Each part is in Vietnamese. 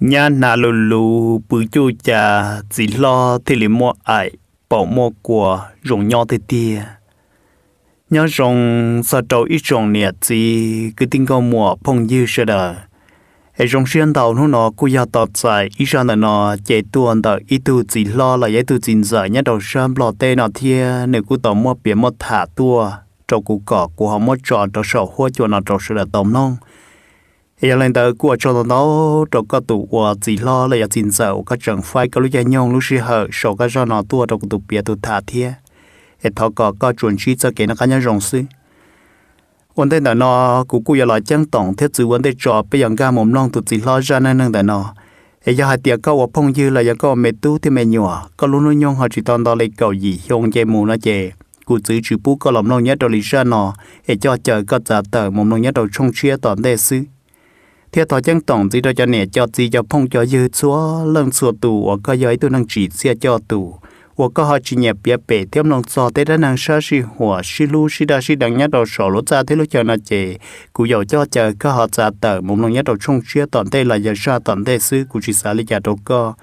nhà nà lù lù bự chu cha chỉ lo thì lì mua ai bảo mua của rồng nhau thì tia nhà rồng sa trâu ít rồng nè chỉ cứ tin con mua phong dư sơ đờ ai rồng xuyên tàu nó nó cứ ya tọt xài ít sao nó chạy tuôn tàu ít tu chỉ lo là giải tu chính giờ nhà đầu sớm lo tê nó thia nếu cú tàu mua biển mua thả tua trâu cú cỏ của họ mua tròn trâu sầu hoa cho nó trâu sơ đờ tôm nong giờ lên tới của cho nó trong các tụ của chỉ lo là giờ tin sợ các chẳng phải các lúc nhông lúc sinh hở sau các cho nó tua trong tụ bia tụ thả thiê thì thọ có có chuẩn chỉ cho cái nó cá nhân rộng sư vấn đề là nó cũng cũng giờ lại chẳng tổng thế chứ vấn đề trò bây giờ cả mồm long tụ chỉ lo ra nên nên là nó thì giờ hai tiệc câu ở phong dư là giờ có mệt tú thì mệt nhỏ có lúc nó nhông họ chỉ toàn đó lấy cầu gì không chơi mù nó chơi cụ giữ chữ bút có lòng nông nhất đầu lý ra nó để cho chờ có giả tờ mồm nông nhất đầu trong chia toàn đề sư thế tao chẳng tổng gì đó cho nè cho gì cho phong cho dư chúa lần sửa tù và có giới tôi năng chỉ xe cho tù và có họ chỉ nhập bia bể thêm lòng so thế đó năng sợ si hòa si lưu si đa si đằng nhất đầu sổ lỗ ra thế lỗ cho nó chế cụ dầu cho chờ có họ ra tờ một lòng nhất đầu chung chia toàn tê là giờ sa toàn tê sư cụ chỉ xả lý giả đầu co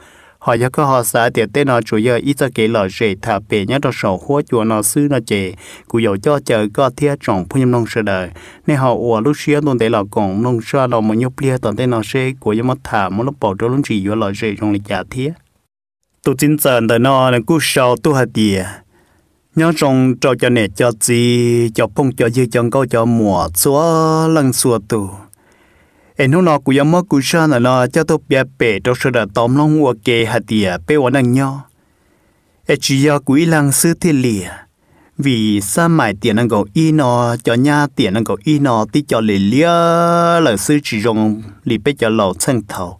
họ giờ có họ xã tiệt tên nó chủ yếu ít cho kỹ lợ rể thả bể nhất cho sổ hố chùa nó sư nó chế cụ dầu cho chờ có thiết trọng phu nhâm nông sơ đời nên họ ủa lúc xưa tồn tại là còn nông sơ là một nhúc lia tồn tế nó sẽ của giờ mất thả một lúc bỏ cho lúc chỉ yếu lợ rể trong lịch giả thiết tu chính trần đời nó là cú sau tu hạt địa nhớ trong cho cho nè cho gì cho phong cho dư cho câu cho mùa chúa lăng xua tù เอ็นนอกูยังมอกูชานะนอเจ้าตัวเปียเป๋ดอกสระตอมลงหัวเกหะเตียเปวันนังย่อเอจียอกูอีลังซื้อที่เหลีย vì sa mải tiền năng cầu y nọ cho nha tiền năng cầu y nọ tí cho lì lia là sư chỉ rong lì bê cho lầu chân thầu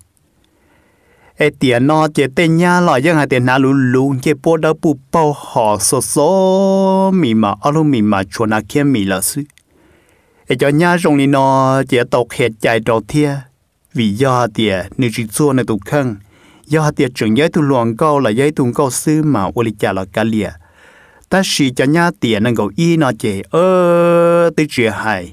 ê tiền nó chế tên nha lọ dân hà tiền nà lù lù chế bố đỡ bù bao họ số số mì mà alo mì mà cho na kia mì là sư để cho nhà rồng này nó chỉ tộc hết chạy đầu thia vì do tiệt nữ chỉ chua này tụ khăn do tiệt trưởng giới tu luồng câu là giới tu câu sư mà ô li là cá lìa ta chỉ cho nhà tiệt năng cầu y nó chỉ ơ tới chuyện hại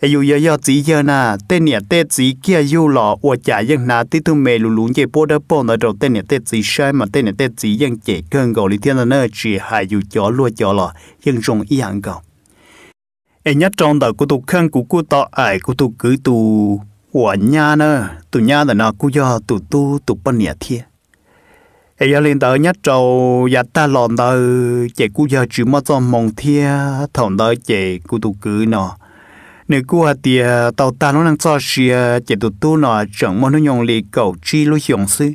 ai yêu yêu chỉ giờ na tên nè tên chỉ kia yêu lọ ô chả dân na tí tu mê lù lùn chế bố đá bông nó đầu tên nè tên chỉ sai mà tên nè tên chỉ dân chế cơn cầu lý thiên là nơi chỉ hại yêu chó lùa chó lọ dân rồng y hàng ai nhát trong đầu của tụ khăn của cô tọ ải của tụ cứ tu của nhà nè tụ nhà là nó của do tụ tu tụ bên nhà thiê ai giờ lên tới nhát trâu giờ ta lòn tới chạy của do chỉ mất trong mong thiê thằng tới chạy của tụ cứ nọ nếu cô hà tiề tàu ta nó đang cho xìa chạy tụ tu nọ chẳng muốn nó nhong lì cầu chi lối hiểm sư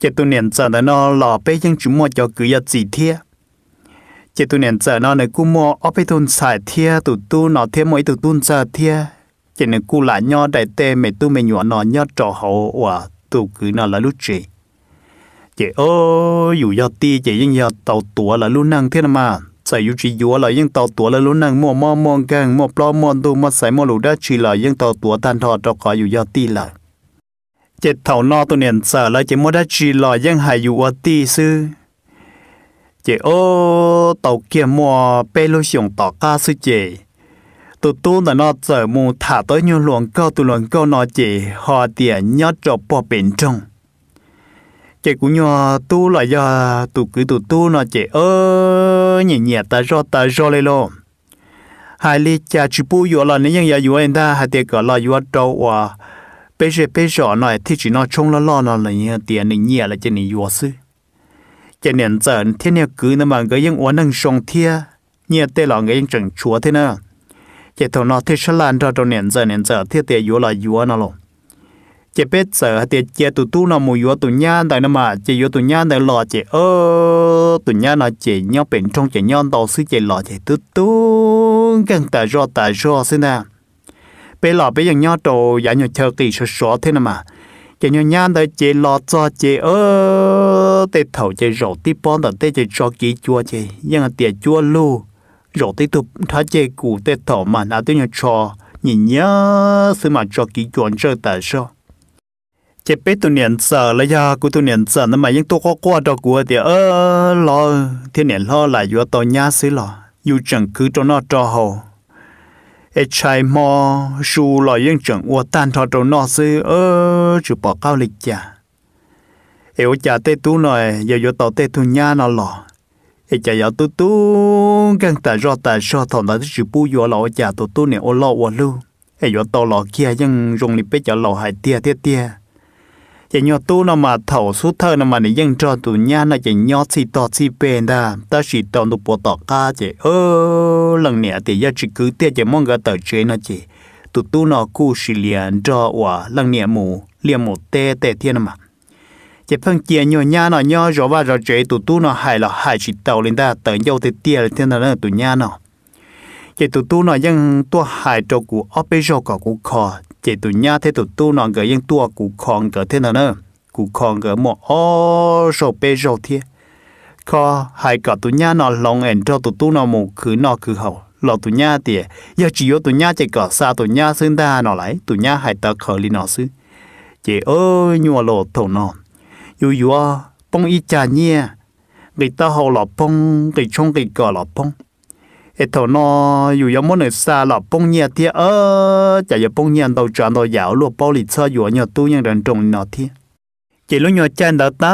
chạy tụ niệm sợ nó lò bé chẳng chúng mua cho cứ giờ gì thiê chỉ tu niệm giờ nó nơi cú mua ở bên thôn xài thia tụ tu nó thia mỗi tụ tuần giờ thia chỉ nên cú lại nho đại tê mẹ tu mẹ nhọn nó nho trò hậu và tu cứ nó là lúc chị chị ô dù do ti chị nhưng do tàu tua là lúc năng thế mà sai dù chỉ dù là nhưng tàu tua là lúc năng mua mua mua gang mua plo mua tu mua sai mua lũ đã chỉ là nhưng tàu tua tan thọ trò có dù do ti là chị thầu no tu niệm giờ là chị mua đã chỉ là nhưng hài dù ở ti sư chị ô tàu kiếm mò bê lô xiong tàu ca sư chị tụ tu là nó chở mù thả tới như luồng câu tụ luồng câu nó chị họ tiền nhớ cho bỏ bên trong chị cũng nhờ tu là do tụ cứ tụ tu nó chị ơ nhẹ nhẹ ta cho ta cho lên lô hai ly cha chú bù yếu là nếu nhà yếu anh ta hai tiền gọi là yếu trâu à bây giờ bây giờ nói thì chỉ nói chung là lo nó là tiền này nhẹ là chỉ này yếu sư จะเนี่ยเจนเที่ยเนี่ยกือนะมันก็ยังอ้วนนั่งชงเที่ยเนี่ยเตหลองก็ยังจังชัวเที่ยนะจะถอนอเทชลานเราตรงเนี่ยเจนเนี่ยเจนเที่ยเตียยัวละยัวนะลงจะเป็ดเจอเตียเจตุตู้นอมูยัวตุญญาแต่นะมาจะยัวตุญญาแต่หล่อเจเออตุญญาน่ะเจย่อเป็นชงเจย่อนต่อซื้อเจหล่อเจตุตู้กันแต่รอแต่รอซินะไปหล่อไปยังย่อโตยันอยู่เธอกี่ชัวเที่ยนะมา chỉ nhau nhăn tới chị lo cho chị ơ tê thầu chị rổ tí bón tới tê chỉ cho kỹ chua chị nhưng mà tiền chua lu rổ tí tụp thá chị cụ tê thầu mà nó tê nhau cho nhìn nhớ sự mà cho kỹ chuẩn chơi tại sao chị biết tụi niệm sợ là ya của tụi niệm sợ nó mà những tôi có qua đó của thì ơ lo thiên niệm lo lại vừa tôi nhá xí lo dù chẳng cứ cho nó cho hồ ai chạy mò dù lo yên chẳng ua tan thọ trâu nọ sư ơ chú bỏ cao lịch chả ai ua chả tê tú nòi giờ vô tàu thu nha nó lò ai giờ tú tú gần ta do ta so thọ nó chú bu vô lò chả tú tú nè ô lò ô lưu ai vô tàu lò kia nhưng dùng lịp bế chả lò hai tia tia tia chỉ nhỏ tu nó mà thầu suốt thơ nó mà nãy dân cho tu nha nó chỉ nhỏ chỉ to chỉ bền ta ta chỉ to tụ bộ tọ ca chỉ ơ lần nè thì giờ chỉ cứ tiếc chỉ mong cái tờ chế nó chỉ tu tu nó cú xì liền cho hòa lần nè mù liền một tê tê thiên mà chỉ phân chia nhỏ nha nó nhỏ rồi và rồi chơi tu tu nó hài là hài chỉ tàu lên ta tờ dâu thì tia thiên là tu nha nó chỉ tu tu nó vẫn tu hài cho cụ operator của cụ kho chỉ tụ nha thế tụ tu nó gỡ yên tua cụ còn gỡ thế nào cụ còn gỡ một ô rồi bê rồi thiê hai cả tụ nha nó lòng ẻn cho tụ tu nó một cứ nó cứ hậu lọ tụ nha thì giờ chỉ yếu tụ nha chỉ có xa tụ nha xưng ta nó lại tụ nha hai tờ khởi li nó xứ chỉ ơi nhua lộ thổ nó yếu yếu bông ít trà nhia người ta hậu lọ bông người trong người cỏ lọ bông cái thổ nó dù giống món này xa lọ bông nhẹ thì ơ chả giờ bông nhẹ đầu tròn đầu dạo luôn bao lì sơ dù nhờ tu nhân đàn trồng nọ thì chỉ lúc nhờ chan đó ta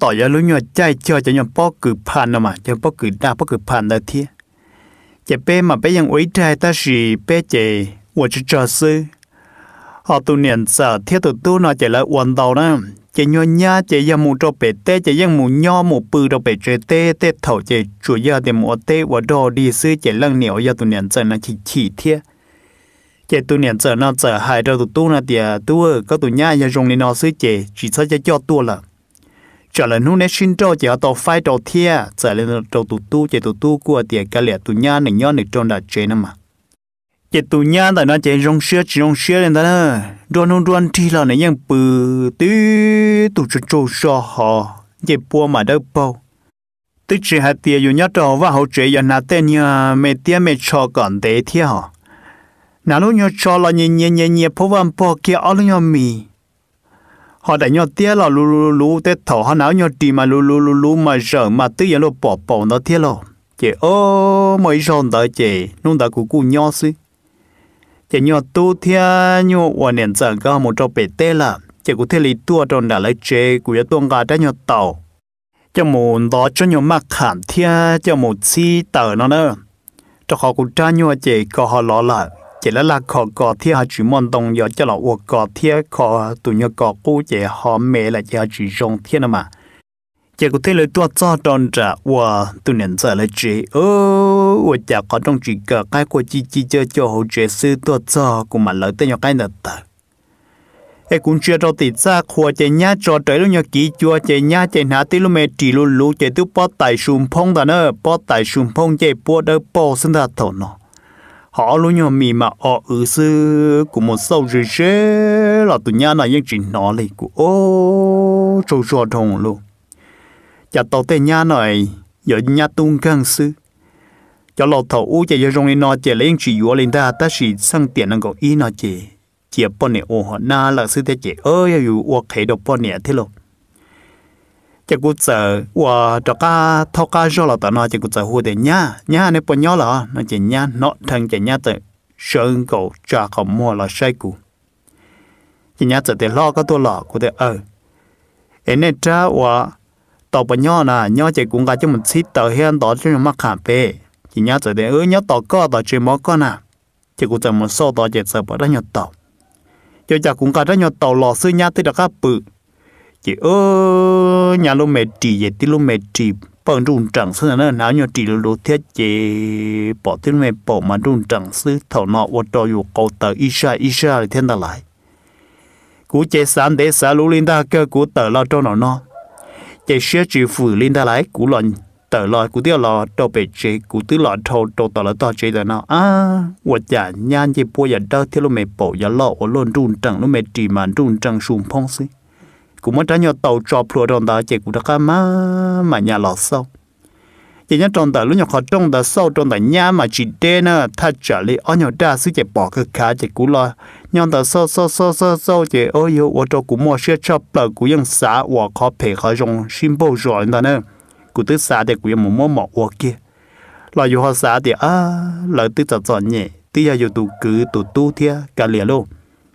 tỏ ra lúc nhờ chay cho cho nhờ bao cử phàn mà cho bao cử đa bao cử phàn đó thì chỉ bé mà bé ยัง ấy trai ta chỉ bé chỉ 我只这是，好多年子，贴的都那起来弯道呢。chị nhỏ nhà chị giờ mù trâu bể tê chị giờ mù nhỏ mù bự trâu bể chơi tê tê thầu chị chủ giờ thì mù tê và đồ đi sư chị lăng nhiều giờ tu nhận giờ nó chỉ chỉ thiệt chị tu nhận giờ nó giờ hai đầu tụi tu nó thì tu ở các tụi nhà giờ dùng đi nó sư chị chỉ sao cho cho tu là trở lại hôm nét xin trâu chị ở tàu phai trâu thiệt trở lại đầu tu tu chị tu tu qua thì cái lẽ tu nha này nhau này trâu đã chế nữa mà chị tù nha tại nó chị rong xe chị rong xe lên đó nè đoan đoan đoan thì là này nhưng bự tí tu cho cho sò họ chị bua mà đâu bao tức chị hạt tiền dù nhớ trò và hậu chị giờ nà tên nhà mẹ tiền mẹ cho còn để theo, họ nà lúc nhớ cho là nhẹ nhẹ nhẹ nhẹ phố văn bò kia ở lúc nhớ mì họ đã nhớ tiền là lú lú lú tết thọ họ nào nhớ đi mà lú lú lú lú mà sợ mà tức giờ nó bỏ bỏ nó thế lo chị ô mấy son đó chị nung đã cú cú nhớ xí chỉ nhớ tu thia nhớ hoàn niệm giờ có một trò bể tê là chỉ có thể lý tua trong đã lấy chế của tuôn gà đã nhỏ tàu cho một đó cho nhớ mắc hẳn thia cho một chi tờ nó nữa cho họ cũng tra nhớ chỉ có họ lo lại chỉ là là khó có thia họ chỉ mong đồng giờ cho là uổng có thia khó tụi nhớ có cú chỉ họ mẹ là chỉ họ chỉ dùng thia nữa mà chỉ có thể lấy tua cho tròn trả và tôi nhận trả lại chế ô và chả có trong chỉ cả cái của chi chi cho e cho hồ chế sư tua cho của mà lời tới nhau cái nợ ta, ấy cũng chưa cho tịt ra khoa chế nhá cho tới lúc nhau kỹ chua chế nhá chế nã tới luôn mẹ chỉ luôn lú chạy tu bắt tài sùm phong đàn ơ bắt tài sùm phong chạy bỏ đỡ bỏ sinh ra thổ nó họ luôn nhau mì mà ở ở sư cũng một sâu rì rế là tụi nhá này những chỉ nó lì oh, của ô trâu trò thùng luôn cho tàu tê nhà này giờ nhà tung căng sư cho lò thầu u chạy rong lên nọ chạy lên chỉ yếu lên ta ta chỉ sang tiền năng có ý nó chạy chạy bọn này ô họ na là sư thế chạy ơi yêu u khế đồ bọn này thế lo chạy cú chờ u cho cá thao cá cho là ta nọ, chạy cú chờ hồ để nhà, nhà này bọn nhỏ là nó chạy nhà nọ thằng chạy nhà tới sơn cầu cha cầu mua là sai cụ, chạy nhà tới để lo cái tôi lo của để ờ em này cha u tàu bà nhau nà nhau chạy cùng cả cho mình xí tờ hiện tỏ cho nó khảm về chỉ nhau rồi đến ứ nhau tàu co tàu chơi mó co nà chỉ cùng chẳng một số tàu chạy sợ bỏ nhau nhỏ tàu cho chả cùng cả ra nhau tàu lò sư nhau thì đã khá bự chỉ ơ nhà lô mệt trì vậy thì lô mệt trì bằng rung trắng sư nữa nào nhau trì lô thiết chỉ bỏ thì mẹ bỏ mà rung trắng xứ thầu nọ ô tô dù cầu tờ isha isha thì thiên ta lại cú chế sáng để xả lũ linh ta cơ cú tờ lo cho nó nó chỉ sẽ chỉ phủ lên ta lại cú lợn tờ lọ cú tiêu lọ đồ bể chế cú tứ lọ thâu đồ tờ lọ tờ chế tờ nào à vật giả nhan chỉ bôi giả đâu thiếu lo mẹ bổ giả lọ ở luôn run trăng lúc mẹ trì mà run trăng sùm phong xí cú mất trái nhau tàu cho phù đồng ta chế cú đã cá má mà nhà lọ sau chỉ nhớ trong tờ lúc nhau khó trong tờ sau trong tờ nhà mà chỉ đê nè thật trả lý ở nhau đa sư chế bỏ cái khá chế cú lo 让的收收收收收的，哎呦，我做古莫些吃不，古用啥我靠配合用心不软的呢？古对啥的古用么么么我给，那有好啥的啊？那对着做呢？对呀，有都 cứ 都都贴干裂喽，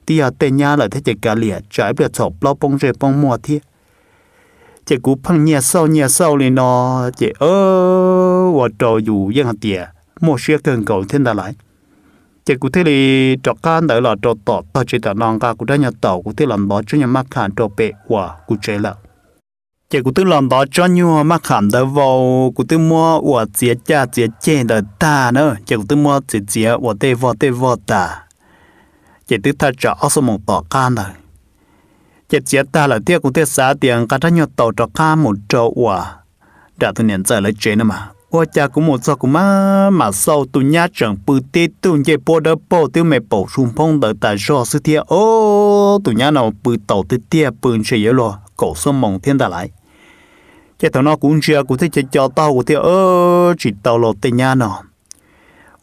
对呀，对呀，那他就干裂，trái 不错，老崩这崩莫贴。这古碰捏手捏手哩喏，这哦，我做有样的，莫些更搞听得来。thì cụ thể là cho cá nữa là cho tỏ tao chỉ tao non cá cụ đã nhà tàu cụ thể làm bỏ cho nhà mắc hàng cho bể quả cụ chế là chỉ cụ thể làm bỏ cho nhau mắc hàng đã vào cụ thể mua quả chế cha chế chế đã ta nữa chỉ cụ thể mua chế chế quả tê vò tê vò ta chỉ tự ta cho ở số một tỏ cá nữa chỉ chế ta là tiếc cụ thể xả tiền cá đã nhà tàu cho cá một trâu quả đã từ nhận giờ lấy chế nữa mà 我家古莫做古嘛嘛收度伢整不得度也不得不都没保送碰的，但说是的哦，度伢那不到的爹本事也咯，狗是蒙天的来。cái thằng nó cũng chưa cũng thấy chơi cho tao cũng thấy ơ chỉ tao lột tên nha nó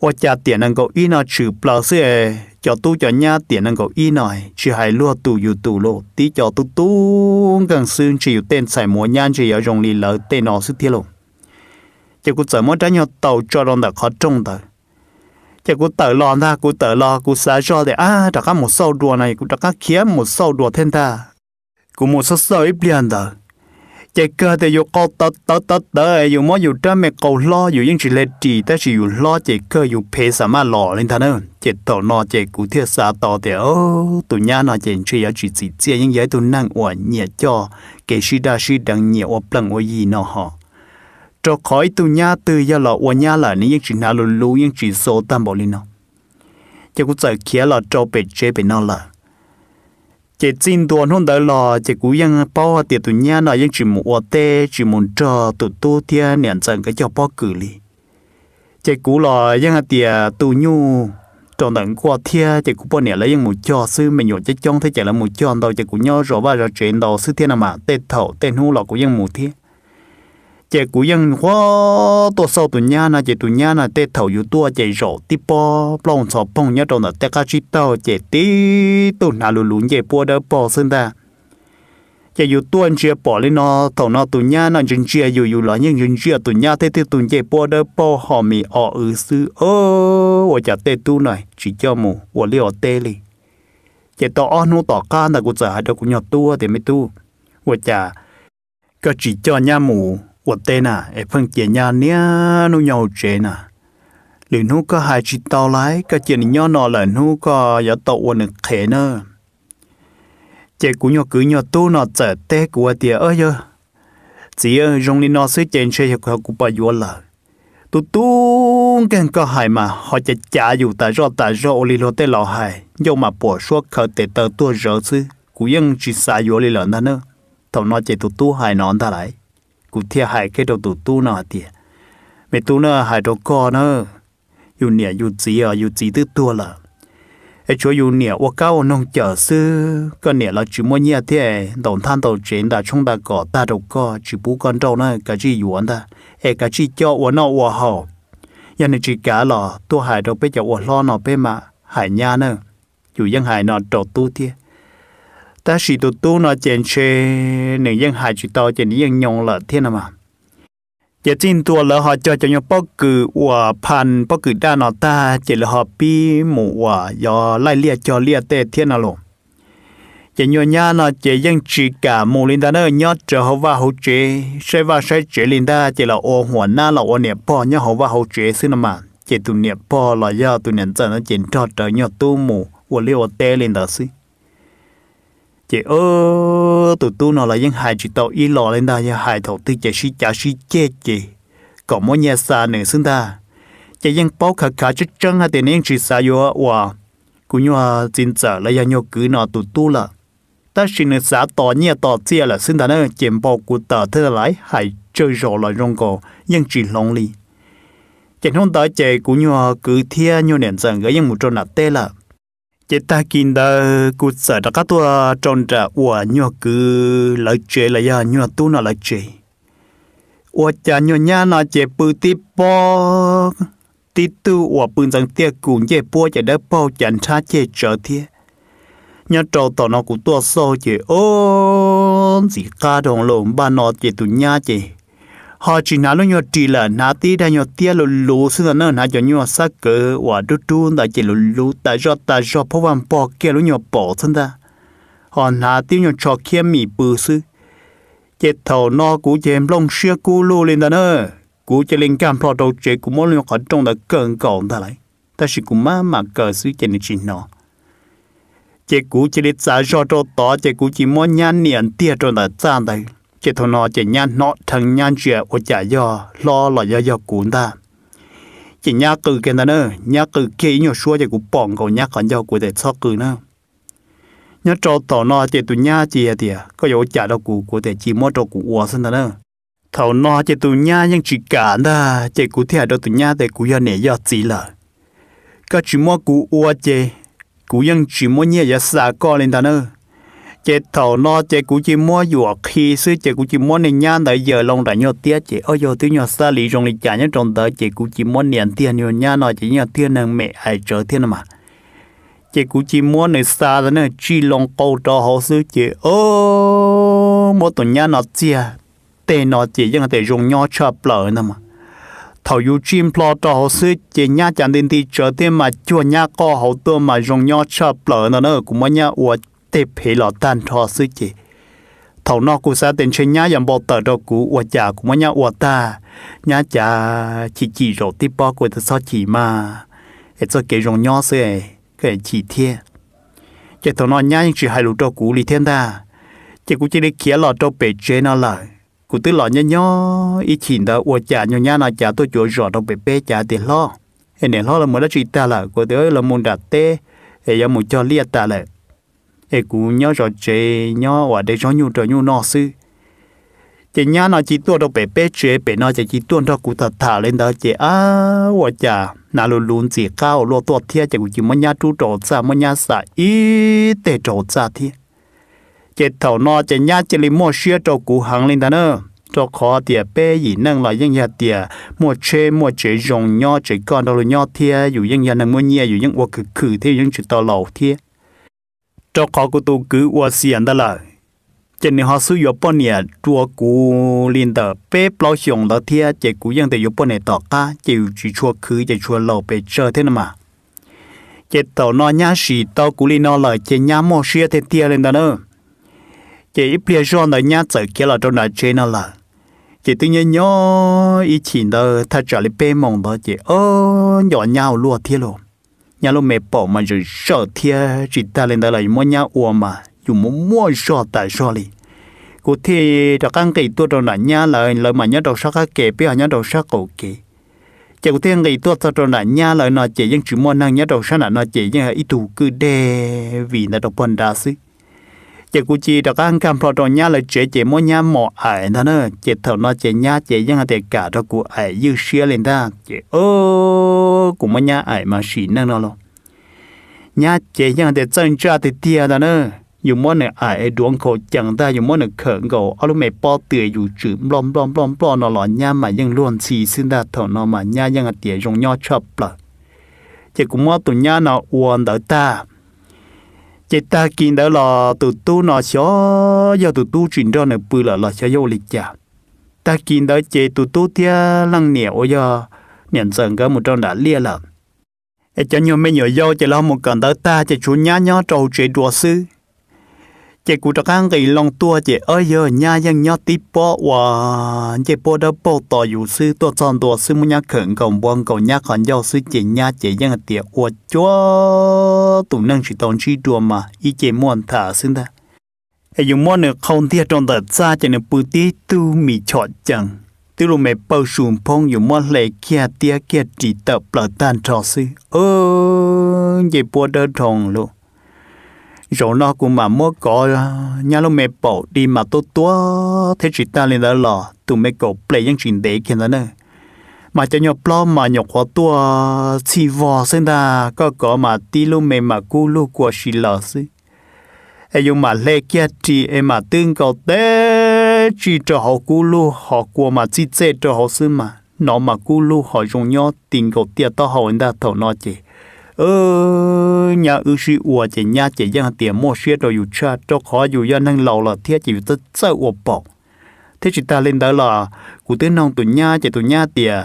ô cha tiền năng cậu y nó trừ plau xe cho tu cho nha tiền năng cậu y nói chỉ hay lúa tu yêu tu lộ tí cho tu tu gần xương chỉ tên xài múa nhan chỉ ở rồng lì lỡ tên nó sức thiết lộ chỉ cú chở món trái nhau tàu cho lòng đã khó trông tờ chỉ cú tờ lo ta cú tờ lo cú xả cho để à đã có một sâu đùa này cú đã có khía một sâu đùa thêm ta cú một số sâu ít liền tờ chỉ cơ thì dù có tớ tớ tớ tớ dù mới dù trái mẹ cầu lo dù những chỉ lệ trì ta chỉ dù lo chỉ cơ dù phê xả mà lo lên thằng ơn chỉ tàu nó chỉ cú thiết xa tàu thì ô tụi nhá nó chỉ chỉ ở chỉ chỉ chỉ những giấy tụi năng ủa nhẹ cho cái xí đa xí đằng nhẹ ủa bằng ủa gì nó họ cho khỏi tu nhà từ giờ là quan nhà là nên chỉ nào luôn luôn những chỉ số tam bảo linh nó chỉ cũng sợ kia là cho bị chế bị nó là chỉ tin tuần hôm đó là chỉ cũng ยัง bao tiệt tu nhà là những chỉ một tê chỉ muốn cho tu tu tiền niệm rằng cái cho bao cử li chỉ cũng là những tiệt tu nhu trong đằng qua thia chỉ cũng bao niệm là những một cho sư mình nhổ chỉ trong thế chỉ là một cho đâu chỉ cũng nhớ rõ ba rõ chuyện đâu sư thiên mà tê thầu tê hú lọ cũng những một thia chị cũng yên hoa tổ sau tụ nhà na chị tụ nhà na tết thầu yếu tua chị rổ tí po plong sọ pong nhá trong là tê cá chi tàu chị tí tụ na lù lùn chị po đỡ po xin ta chị yếu tuần chị bỏ lên nó thầu nó tụ nhà na dừng chị yếu yếu lại nhưng dừng chị tụ nhà tê tê tụ chị po đỡ po họ mi ở ứ xứ ô ô chả tê tu này chỉ cho mù ô liều tết li chị tỏ nó tỏ can là cũng chả được cũng nhọt tua thì mới tu ô chả cái chỉ cho nhà mù của tên à e phân chia nhà nia nu nhau chế nà lì nu có hai chỉ tao lái cái chuyện nhỏ nọ là nu có giờ tàu được khé nữa chế cũng nhỏ cứ nhỏ tu nọ chở té của tiề ơi giờ chỉ ở trong nọ sẽ chèn xe hiệu của bà vua là tu tu cái có hai mà họ chỉ trả dù ta rõ ta rõ lì lo tê lo hai nhưng mà bỏ suốt khờ tê tờ tua rõ chứ cũng ยัง chỉ xa vua lì lợn ta nữa thằng nó chỉ tu tu nón ta lại กูเทียหายแค่ตัวตูตู้นอเตียไม่ตู้เนอหายตัวกอเนออยู่เนี่ยอยู่จีอ่ะอยู่จีตื้อตัวละไอ้ชัวอยู่เนี่ยว่าเก้าน้องเจอซื้อ ก็เนี่ยเราจิมัวเนี่ยเที่ยตอนท่านตอนเจนดาชงดาก่อตาดก็จิปูกันเจ้าเนอกะจีหยวนตาเอกะจีเจาะวัวนอวัวหอยันในจีกาหล่อตัวหายตัวไปจากวัวล้อนอไปมาหายยาเนออยู่ยังหายนอนตัวตู้เที่ย ta chỉ tu tu nó chén chê nên dân hại chỉ to chén dân nhông là thiên à mà giờ tin tua là họ cho cho nhau bóc cử và pan bóc cử đa nó ta chỉ là họ pi mù và do lai lia cho lia tê thiên nào luôn chỉ nhau nhà nó chỉ dân chỉ cả mù linh ta nó nhớ trở họ và hậu chế sẽ và sẽ chế linh ta chỉ là ô หัวหน้า là ô เนี่ยพอ nhớ họ và hậu chế xin à mà chỉ tụ เนี่ยพอ là do tụ เนี่ย giờ nó chỉ cho trở nhau tu mù và liều tê linh ta xin chị ơ tụi tu nó là những hài chị tàu y lò lên ta những hài thổ tư chị suy chả suy chết chị còn mỗi nhà xa nữa xứng ta chị những bao khả khả chất chân hay tiền những chị xa yo wow cũng như trả lại là những cứ nó tụi tu là ta xin nên xã tỏ nhẹ tỏ chia là xứng ta nữa chị bao của tờ thế lại hài chơi rồ là rong cổ những chị lòng li chị không tới chị cũng như cứ thia như nền rằng gái những một trôn là tê là chết ta kinh đó cụ sợ đó các tua tròn trả ủa nhọ cứ lợi chế là do nhọ tu nó lợi chế ủa cha nhọ nhà nó chế bự tí po tí tu ủa bự rằng tiệt cũng chế po chế đỡ po chẳng cha chế trở thiệt nhớ trâu tao nó cũng tua sâu chế ôn gì ca đồng lộn ba nó chế tu nhà chế họ chỉ nói luôn nhau chỉ là nã tí đây nhau tia lù lù xí là nó nã cho nhau sắc cỡ và đu đu đã chỉ luôn lù ta cho ta cho phô văn bỏ kia luôn nhau bỏ thân ta họ nã tiêu nhau cho kia mì bự xí chết thầu nó cũng chém lông xưa cú lù lên ta nó, cú chỉ lên cam phò đầu chế cũng muốn nhau khỏi trong đã cần còn ta lại ta chỉ cú má mà cờ xí chỉ nên chỉ nó chế cú chỉ để trả cho cho tỏ chế cú chỉ muốn nhan niệm tiếc cho đã trang đây chỉ thằng nó chỉ nhan nọ thằng nhan chuyện của chả do lo là do do cuốn ta chỉ nhá cừ kia ta nữa nhá cừ kia nhiều xua chỉ cũng bỏng cầu nhá còn do của để so cừ nữa nhá cho tàu nó chỉ tụi nhá chỉ thì có dấu chả đâu của của để chỉ mót đâu của uo sinh ta nữa thầu nó chỉ tụi nhá nhưng chỉ cả ta chỉ cũng thiệt đâu tụi nhá để cũng do nể do gì là các chỉ mót của uo chỉ cũng ยัง chỉ mót nhẹ giờ xả co lên ta nữa chế thầu nó chế cũng chỉ mua dùa khi xưa chế cũng chỉ mua nên nhan tới giờ lòng đã nhớ tiếc chế ôi giờ tôi nhớ xa lý trong lịch trả nhớ trong tới chế cũng chỉ mua niệm tiền nhớ nhan nó chỉ nhớ tiền nàng mẹ ai chờ tiền mà chế cũng chỉ mua nơi xa đó nên chỉ lòng câu cho họ xưa chế ô mua tuần nhan nó chia tên nó chỉ nhưng mà để dùng nhau chập lỡ nữa mà thầu yêu chim plo cho họ xưa chỉ nhá chẳng đến thì chờ thêm mà chua nhá co hồ tơ mà dùng nhau chập lỡ nó nữa cũng mà nhá uất thể phê lọ tan thọ sư chị thầu nó cũng sẽ tiền chơi nhá dòng bò tờ đâu cũ ua chả cũng mà nhá ua ta nhá chả chỉ chỉ rồi tiếp bao của ta sao chỉ mà để cho cái rồng nhỏ xe cái chỉ thiê chỉ thầu nó nhá nhưng chỉ hai lũ đâu cũ lì thiên ta chỉ cũng chỉ để khía lọ đâu bể chế nó lại cũng tức lọ nhá nhó ý chỉ đó ua chả nhó nhá nào chả tôi chỗ rõ đâu bể bể chả tiền lọ, em để lọ là mới đã chỉ ta là của tới là muốn đặt tê để giờ muốn cho lia ta lại thì cũng nhớ rồi chế nhớ và để cho nhu trợ nhu nọ sư chị nhá nó chỉ tua đâu bể bể chế bể nó chỉ chỉ tua đâu cũng thật thả lên đó chị à và chả nà luôn luôn chỉ cao lo tuột thia chị cũng chỉ muốn nhá chú trộn ra muốn nhá xả ít để trộn ra thiệt chị thầu nó chị nhá chị lấy mua xe trộn cũ hàng lên đó nữa cho khó tiệt bể gì nâng lại những nhà tiệt mua chê mua chế dùng nho chế con đâu là nho thia dù những nhà nâng mua nhia dù những ô cử cử thia những chữ to lầu thia cho khó của tôi cứ ua xiên đó là trên này họ sử dụng bọn nè chùa cụ liên tờ bé bao xiong đó thia chỉ cũ dân để bọn nè tỏ cá chỉ chỉ chùa khứ chỉ chùa lầu bé chơi thế nào mà chỉ tàu nó nhá sĩ, tàu cũ liên nó là chỉ nhá mò xia thế thia lên đó nữa chỉ ít bia cho nó nhá chở kia là trong đó chơi nó là chỉ tự nhiên nhớ ý chỉ đó thay trở lại bé mong đó chỉ ơ nhỏ nhau luôn thia luôn nhà lo mẹ bỏ mà rồi sợ thia chỉ ta lên đó là mua nhà ua mà dù muốn mua sợ tại sợ đi cụ thì đó căng cái tua đó là nhà là lời mà nhớ đầu sắc cái kề bây giờ nhớ đầu sắc cổ kề chỉ cụ thiên ngày tua đó đó là nhà lời nó chỉ những chữ mua năng nhớ đầu sắc là nó chỉ những ít tu cứ đe vì nó đọc bận đa xí chị cô chị đã có ăn cam pro trong nhà là chị chị mua nhà mỏ ải đó nữa chị thầu nó chị nhà chị nhưng mà thì cả cho cô ải dư xia lên ta chị ô cũng mua nhà ải mà xỉ năng nó lo nhà chị nhưng mà thì chân cha thì tiệt đó nữa dùng món này ải đuông khổ chẳng ta dùng món này khẩn cầu ở lúc mẹ bỏ tựa dù chữ blom blom blom blom nó lo nhà mà nhưng luôn xì xin ta thầu nó mà nhà nhưng mà thì dùng nhau chập là chị cũng mua tụi nhà nó uốn đỡ ta chị ta kinh đó là tụt tu nó xó do tụt tu chuyển ra nửa bự là là xó vô lịch chả ta kinh đó chị tụt tu tia lăng nẻo do nhận dần cái một trong đã lia lợn cho nhiều mấy nhiều do chị lo một cần tới ta chị chú nhá nhá trầu chị đùa sư จกูตะก้างกีลองตัวเจเอ้ยเยอะญายังยอดติปอว่าเจปอดปอต่ออยู่ซื้อตัวจอนตัวซื้อมุญาเขิงกังบวงกังญาขอนยอซื้อเจญาเจยังเตียอวดจ้อตุ่มนั่งชิตอนชีดัวมาอีเจม่วนถาซึ่งท่าไอยยมม่วนเนี่ยเขาเทียจอนตัดซาเจเนี่ยปืตีตูมีช็อตจังติลูเมเปิลสูงพงอยู่ม่วนเลยเกียเตียเกียจีเตอเปล่าตันทอซื้อเออเจปอดเดินทองลูก rồi nó cũng mà mua có nhà lúc mẹ bỏ đi mà tôi tua thế chỉ ta lên đó lò tụi mẹ cổ play những chuyện đấy kia nữa mà cho nhau plo mà nhọc khó tua chỉ vò xin ta có có mà tí lúc mẹ mà cú lúc của xì lò xí em dùng mà lê kia chị em mà tương cầu tế chỉ cho họ cú lúc họ của mà chỉ chế cho họ xứ mà nó mà cú lúc họ dùng nhau tình cầu tiệt tao họ anh ta thấu nói chị ơ nhà ư sĩ ủa chỉ nhà chỉ dân tiền mua xe rồi dù cha cho khó dù dân năng lầu là thiết chỉ tất sợ ủa bỏ thế chỉ ta lên đó là cụ tên nông tụi nhà chỉ tụi nhà tiền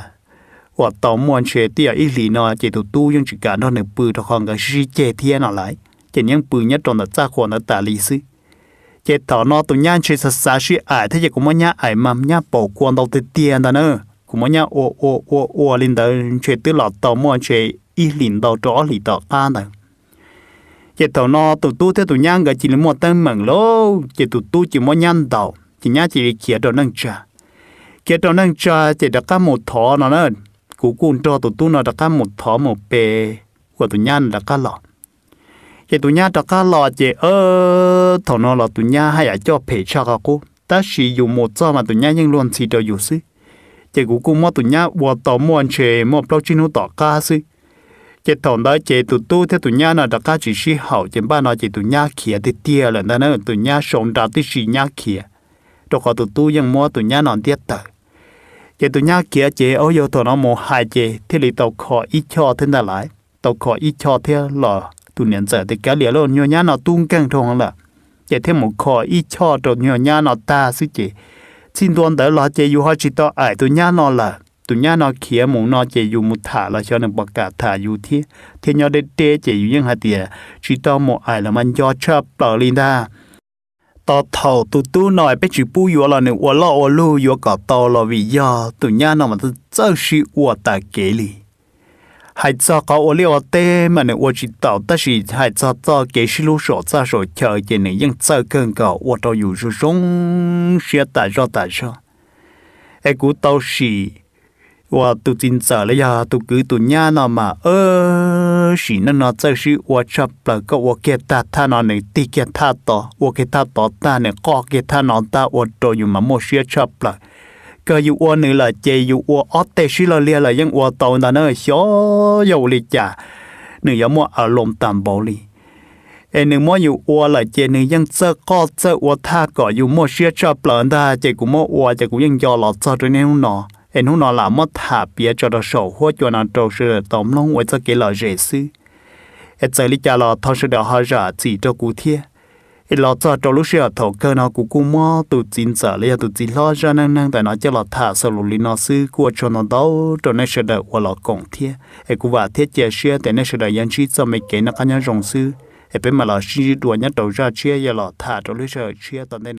ủa tàu mua xe tiền ít lì nó chỉ tụi tu nhưng chỉ cả nó nửa bự cho con cái gì chè thiên nó lại chỉ những bự nhất trong là cha khổ nó tả lý sư chỉ thọ nó tụi nhà chỉ sợ sợ sự ải thế chỉ cũng muốn nhà ải mà nhà bỏ quan đầu tới tiền đó nữa cũng muốn nhà ô ô ô ô lên đó chỉ tụi lọt tàu mua xe ít lìn đầu chó lì tàu ta này chỉ tàu nó tụ tu theo tụ nhang cái chỉ là một tên mừng lô chỉ tụ tu chỉ một nhang tàu chỉ nhang chỉ kia đó nâng trà kia đó nâng trà chỉ đặt cả một thọ nó nữa cú cún cho tụ tu nó đặt cả một thọ một bề của tụ nhang đặt cả lọ chỉ tụ nhang đặt cả lọ chỉ ơ thọ nó là tụ nhang hay là cho phê cho cả cô ta chỉ dùng một cho mà tụ nhang nhưng luôn chỉ cho dùng xí chỉ cú cún mà tụ nhang bỏ tàu một ăn một mua bao chín nó tỏ cả xí chỉ thằng đó chỉ tụ tu theo tụ nhà nào đó các chỉ sĩ hậu chỉ ba nó chỉ tụ nhà kia thì tia là nó nó tụ nhà sống ra thì sĩ nhà kia đó có tụ tu nhưng mua tụ nhà nó tiếc tờ chỉ tụ nhà kia chỉ ở vô thằng nó mua hai chỉ thì lì tàu khó ít cho thế nào lại tàu khó ít cho thế là tụ nhận giờ thì cái liền luôn nhiều nhà nào tung căng thằng là chỉ thêm một khó ít cho rồi nhiều nhà nào ta chứ chỉ xin tuân tới là chỉ yêu hoa chỉ tao ai tụ nhà nó là tụi nhá nó khía mũ nó chỉ dù một thả là cho nên bạc cả thả dù thế thế nhau để tê chỉ dù những hạt chỉ tao một ai là mình cho chập bỏ lên ta tao thầu tụ tu nói bé chỉ bu yếu là nên uo lo uo lu yếu cả tao là vì do tụi nhá nó mà tao chơi sự uo ta kế li hai cho có uo liu tê mà nên uo chỉ tao ta chỉ hai cho cho kế sự lu sổ cho sổ chờ chỉ nên những chơi cơn cả uo tao dù dù sống sẽ tại cho tại cho ai cũng tao chỉ ว่าตุจินเสีเลยาตุกือตุญานอมาเออสินั่นนอเจะาิว่าชอบปลาก็ว่าเกตัดท่านอนในตีเกตัดต่อว่าเกตัดต่อตาเนี่ยก็เกตาดนอนตาวดโตอยู่มาโมเชียชอบปล่าก็อยู่ว่าเหนือเลยเจอยู่ว่าออเตชิลเลียเลยยังอว่าตอนนันเออชอยู่ลิจ่าเหนือยามว่าอารมณ์ตามบอลีเอหนึ่งมั่วอยู่อัวหลายเจเนึงยังเจะก็เจอวัวท่าก็อยู่มั่วเชี่อชอบปล่าได้เจกูมั่ววัวเจกูยังยอหลอดเจอด้เนี่ยน้อเห็นหุ่นอละมดถาเปียจอดโฉหัวจวนอันโตเสือตอมลงไว้จะเกลอเจซื้อเอเจลิจาลอทอเสดฮาจาจีจกูเทียเอลอจอดลุเสียถเกนอกูกูมอตุจินเสเลียตุจิลอจานังนังแต่นอจะลอถาสลุลินอซื้อกัวชนอดอจนในเสดวลอกงเทียเอกูว่าเทียเจเชียแต่ในเสดยันชีจะไม่เกนักกันยังจงซื้อเอเป็นมาลอชีดวนยันโตจาเชียยลอถาจลุเสียเชียตอนใน